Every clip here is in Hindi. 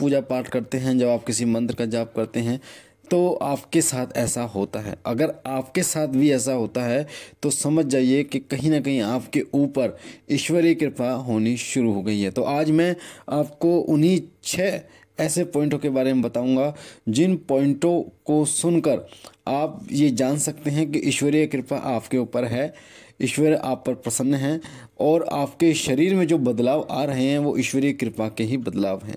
पूजा पाठ करते हैं जब आप किसी मंत्र का जाप करते हैं तो आपके साथ ऐसा होता है अगर आपके साथ भी ऐसा होता है तो समझ जाइए कि कहीं ना कहीं आपके ऊपर ईश्वरीय कृपा होनी शुरू हो गई है तो आज मैं आपको उन्हीं छः ऐसे पॉइंटों के बारे में बताऊंगा जिन पॉइंटों को सुनकर आप ये जान सकते हैं कि ईश्वरीय कृपा आपके ऊपर है ईश्वर आप पर प्रसन्न हैं और आपके शरीर में जो बदलाव आ रहे हैं वो ईश्वरीय कृपा के ही बदलाव हैं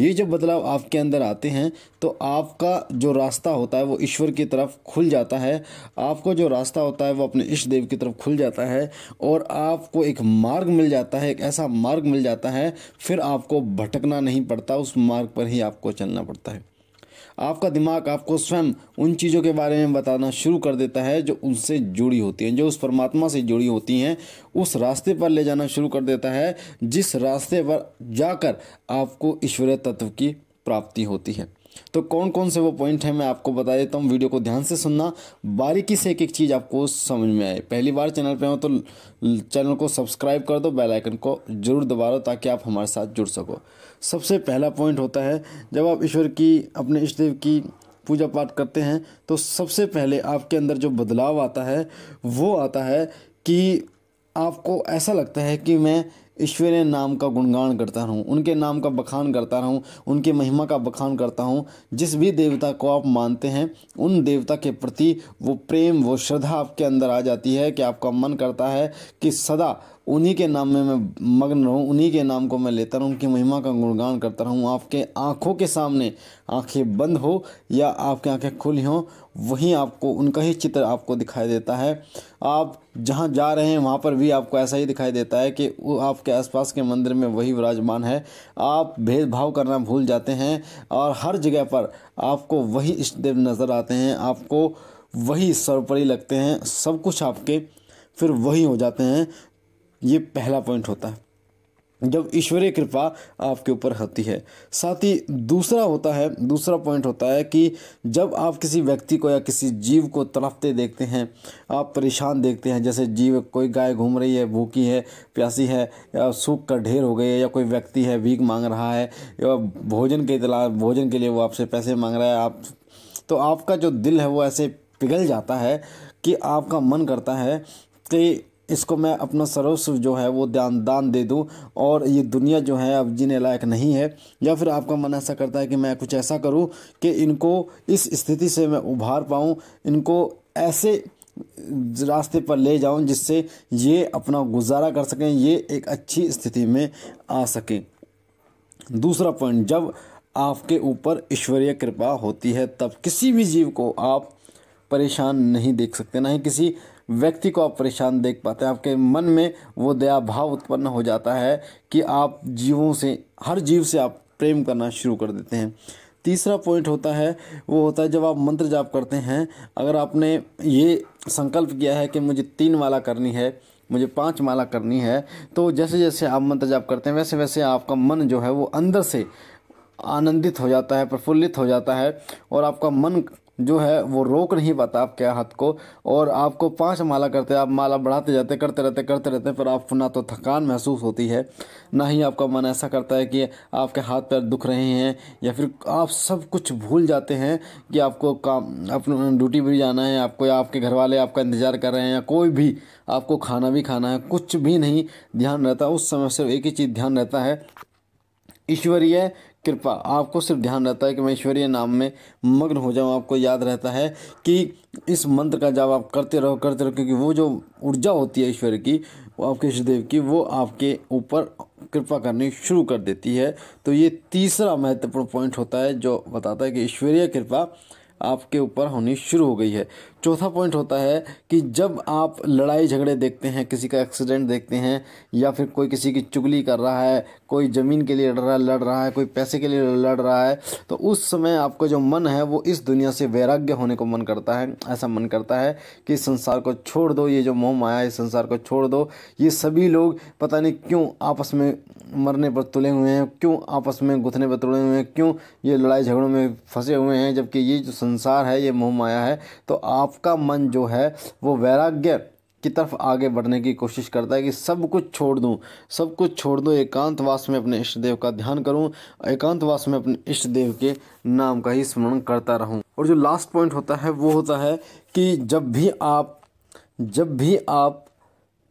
ये जब बदलाव आपके अंदर आते हैं तो आपका जो रास्ता होता है वो ईश्वर की तरफ खुल जाता है आपको जो रास्ता होता है वो अपने इष्ट देव की तरफ खुल जाता है और आपको एक मार्ग मिल जाता है एक ऐसा मार्ग मिल जाता है फिर आपको भटकना नहीं पड़ता उस मार्ग पर ही आपको चलना पड़ता है आपका दिमाग आपको स्वयं उन चीज़ों के बारे में बताना शुरू कर देता है जो उनसे जुड़ी होती हैं जो उस परमात्मा से जुड़ी होती हैं उस रास्ते पर ले जाना शुरू कर देता है जिस रास्ते पर जाकर आपको ईश्वरीय तत्व की प्राप्ति होती है तो कौन कौन से वो पॉइंट हैं मैं आपको बता देता हूँ वीडियो को ध्यान से सुनना बारीकी से एक एक चीज़ आपको समझ में आए पहली बार चैनल पे हो तो चैनल को सब्सक्राइब कर दो बेल आइकन को जरूर दबा दो ताकि आप हमारे साथ जुड़ सको सबसे पहला पॉइंट होता है जब आप ईश्वर की अपने इष्ट देव की पूजा पाठ करते हैं तो सबसे पहले आपके अंदर जो बदलाव आता है वो आता है कि आपको ऐसा लगता है कि मैं ईश्वरीय नाम का गुणगान करता रहूँ उनके नाम का बखान करता रहूँ उनकी महिमा का बखान करता हूँ जिस भी देवता को आप मानते हैं उन देवता के प्रति वो प्रेम वो श्रद्धा आपके अंदर आ जाती है कि आपका मन करता है कि सदा उन्हीं के नाम में मैं मग्न रहूँ उन्हीं के नाम को मैं लेता रहूँ उनकी महिमा का गुणगान करता रहूँ आपके आँखों के सामने आँखें बंद हो या आपकी आँखें खुली हों वहीं आपको उनका ही चित्र आपको दिखाई देता है आप जहाँ जा रहे हैं वहाँ पर भी आपको ऐसा ही दिखाई देता है कि वो आपके आसपास के मंदिर में वही विराजमान है आप भेदभाव करना भूल जाते हैं और हर जगह पर आपको वही इष्ट देव नज़र आते हैं आपको वही सर्वपरि लगते हैं सब कुछ आपके फिर वही हो जाते हैं ये पहला पॉइंट होता है जब ईश्वरीय कृपा आपके ऊपर होती है साथ ही दूसरा होता है दूसरा पॉइंट होता है कि जब आप किसी व्यक्ति को या किसी जीव को तड़पते देखते हैं आप परेशान देखते हैं जैसे जीव कोई गाय घूम रही है भूखी है प्यासी है या सूख कर ढेर हो गई है या कोई व्यक्ति है भीख मांग रहा है या भोजन के तला भोजन के लिए वो आपसे पैसे मांग रहा है आप तो आपका जो दिल है वो ऐसे पिघल जाता है कि आपका मन करता है कि इसको मैं अपना सर्वस्व जो है वो ध्यान दान दे दूँ और ये दुनिया जो है अब जीने लायक नहीं है या फिर आपका मन ऐसा करता है कि मैं कुछ ऐसा करूँ कि इनको इस स्थिति से मैं उभार पाऊँ इनको ऐसे रास्ते पर ले जाऊं जिससे ये अपना गुजारा कर सकें ये एक अच्छी स्थिति में आ सकें दूसरा पॉइंट जब आपके ऊपर ईश्वरीय कृपा होती है तब किसी भी जीव को आप परेशान नहीं देख सकते ना ही किसी व्यक्ति को आप परेशान देख पाते हैं आपके मन में वो दया भाव उत्पन्न हो जाता है कि आप जीवों से हर जीव से आप प्रेम करना शुरू कर देते हैं तीसरा पॉइंट होता है वो होता है जब आप मंत्र जाप करते हैं अगर आपने ये संकल्प किया है कि मुझे तीन माला करनी है मुझे पांच माला करनी है तो जैसे जैसे आप मंत्र जाप करते हैं वैसे वैसे आपका मन जो है वो अंदर से आनंदित हो जाता है प्रफुल्लित हो जाता है और आपका मन जो है वो रोक नहीं पाता आपके हाथ को और आपको पांच माला करते आप माला बढ़ाते जाते करते रहते करते रहते पर आप ना तो थकान महसूस होती है ना ही आपका मन ऐसा करता है कि आपके हाथ पैर दुख रहे हैं या फिर आप सब कुछ भूल जाते हैं कि आपको काम अपने ड्यूटी भी जाना है आपको या आपके घर वाले आपका इंतज़ार कर रहे हैं या कोई भी आपको खाना भी खाना है कुछ भी नहीं ध्यान रहता उस समय सिर्फ एक ही चीज़ ध्यान रहता है ईश्वरीय कृपा आपको सिर्फ ध्यान रहता है कि मैं ईश्वरीय नाम में मग्न हो जाऊँ आपको याद रहता है कि इस मंत्र का जब आप करते रहो करते रहो क्योंकि वो जो ऊर्जा होती है ईश्वर की वो आपके इष्टदेव की वो आपके ऊपर कृपा करनी शुरू कर देती है तो ये तीसरा महत्वपूर्ण पॉइंट होता है जो बताता है कि ईश्वरीय कृपा आपके ऊपर होनी शुरू हो गई है चौथा पॉइंट होता है कि जब आप लड़ाई झगड़े देखते हैं किसी का एक्सीडेंट देखते हैं या फिर कोई किसी की चुगली कर रहा है कोई ज़मीन के लिए लड़ रहा है लड़ रहा है कोई पैसे के लिए लड़ रहा है तो उस समय आपका जो मन है वो इस दुनिया से वैराग्य होने को मन करता है ऐसा मन करता है कि इस संसार को छोड़ दो ये जो मोह माया इस संसार को छोड़ दो ये सभी लोग पता नहीं क्यों आपस में मरने पर तुले हुए हैं क्यों आपस में गुथने पर तुले हुए हैं क्यों ये लड़ाई झगड़ों में फंसे हुए हैं जबकि ये जो संसार है ये मोह माया है तो आप आपका मन जो है वो वैराग्य की तरफ आगे बढ़ने की कोशिश करता है कि सब कुछ छोड़ दूं सब कुछ छोड़ दूं एकांतवास में अपने इष्ट देव का ध्यान करूं एकांतवास में अपने इष्ट देव के नाम का ही स्मरण करता रहूं और जो लास्ट पॉइंट होता है वो होता है कि जब भी आप जब भी आप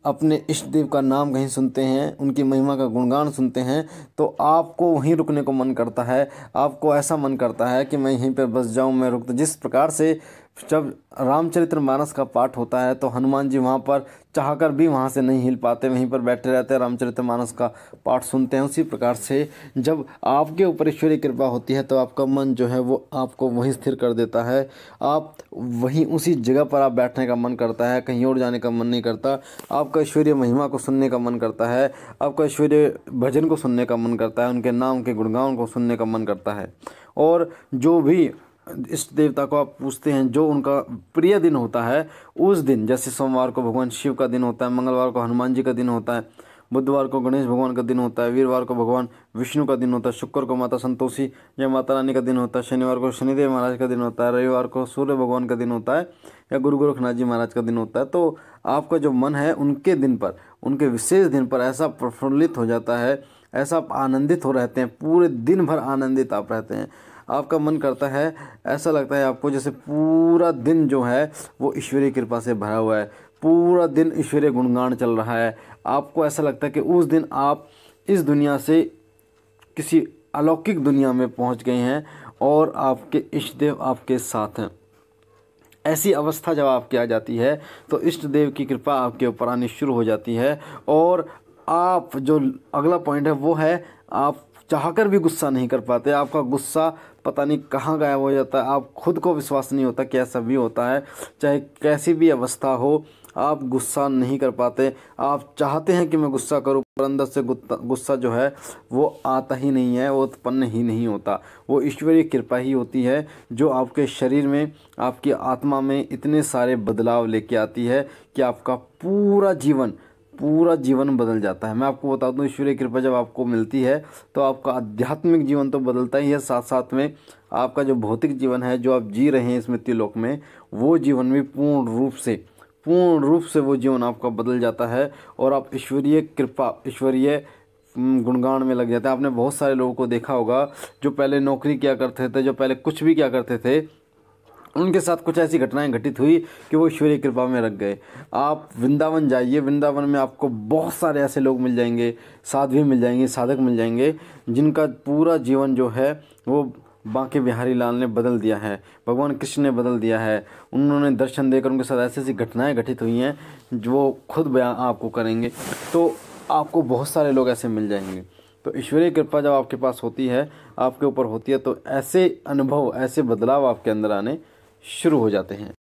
अपने इष्ट देव का नाम कहीं सुनते हैं उनकी महिमा का गुणगान सुनते हैं तो आपको वहीं रुकने को मन करता है आपको ऐसा मन करता है कि मैं यहीं पर बस जाऊं मैं रुक जिस प्रकार से जब रामचरित्र मानस का पाठ होता है तो हनुमान जी वहाँ पर चाहकर भी वहाँ से नहीं हिल पाते वहीं पर बैठे रहते हैं रामचरित्र मानस का पाठ सुनते हैं उसी प्रकार से जब आपके ऊपर ईश्वरीय कृपा होती है तो आपका मन जो है वो आपको वहीं स्थिर कर देता है आप वहीं उसी जगह पर आप बैठने का मन करता है कहीं और जाने का मन नहीं करता आपका ईश्वरीय महिमा को सुनने का मन करता है आपका ईश्वरीय भजन को सुनने का मन करता है उनके नाम के गुणगान को सुनने का मन करता है और जो भी इष्ट देवता को आप पूछते हैं जो उनका प्रिय दिन होता है उस दिन जैसे सोमवार को भगवान शिव का दिन होता है मंगलवार को हनुमान जी का दिन होता है बुधवार को गणेश भगवान का दिन होता है वीरवार को भगवान विष्णु का दिन होता है शुक्र को माता संतोषी या माता रानी का दिन होता है शनिवार को शनिदेव महाराज का दिन होता है रविवार को सूर्य भगवान का दिन होता है या गुरु गोरखनाथ जी महाराज का दिन होता है तो आपका जो मन है उनके दिन पर उनके विशेष दिन पर ऐसा प्रफुल्लित हो जाता है ऐसा आप आनंदित हो रहते हैं पूरे दिन भर आनंदित आप रहते हैं आपका मन करता है ऐसा लगता है आपको जैसे पूरा दिन जो है वो ईश्वरीय कृपा से भरा हुआ है पूरा दिन ईश्वरीय गुणगान चल रहा है आपको ऐसा लगता है कि उस दिन आप इस दुनिया से किसी अलौकिक दुनिया में पहुंच गए हैं और आपके इष्ट देव आपके साथ हैं ऐसी अवस्था जब आपकी आ जाती है तो इष्ट देव की कृपा आपके ऊपर आनी शुरू हो जाती है और आप जो अगला पॉइंट है वो है आप चाहकर भी गुस्सा नहीं कर पाते आपका गुस्सा पता नहीं कहाँ गायब हो जाता है आप खुद को विश्वास नहीं होता कि ऐसा भी होता है चाहे कैसी भी अवस्था हो आप गुस्सा नहीं कर पाते आप चाहते हैं कि मैं गुस्सा करूं पर अंदर से गुस्सा जो है वो आता ही नहीं है वो उत्पन्न ही नहीं होता वो ईश्वरीय कृपा ही होती है जो आपके शरीर में आपकी आत्मा में इतने सारे बदलाव लेके आती है कि आपका पूरा जीवन पूरा जीवन बदल जाता है मैं आपको बता दूं तो ईश्वरीय कृपा जब आपको मिलती है तो आपका आध्यात्मिक जीवन तो बदलता ही है साथ साथ में आपका जो भौतिक जीवन है जो आप जी रहे हैं इस मृत्युलोक में वो जीवन भी पूर्ण रूप से पूर्ण रूप से वो जीवन आपका बदल जाता है और आप ईश्वरीय कृपा ईश्वरीय गुणगान में लग जाते हैं आपने बहुत सारे लोगों को देखा होगा जो पहले नौकरी किया करते थे जो पहले कुछ भी किया करते थे उनके साथ कुछ ऐसी घटनाएं घटित हुई कि वो ईश्वरीय कृपा में रख गए आप वृंदावन जाइए वृंदावन में आपको बहुत सारे ऐसे लोग मिल जाएंगे साध्वी मिल जाएंगे साधक मिल जाएंगे जिनका पूरा जीवन जो है वो बांके बिहारी लाल ने बदल दिया है भगवान कृष्ण ने बदल दिया है उन्होंने दर्शन देकर उनके साथ ऐसी ऐसी घटनाएं घटित हुई हैं जो खुद बयान आपको करेंगे तो आपको बहुत सारे लोग ऐसे मिल जाएंगे तो ईश्वरीय कृपा जब आपके पास होती है आपके ऊपर होती है तो ऐसे अनुभव ऐसे बदलाव आपके अंदर आने शुरू हो जाते हैं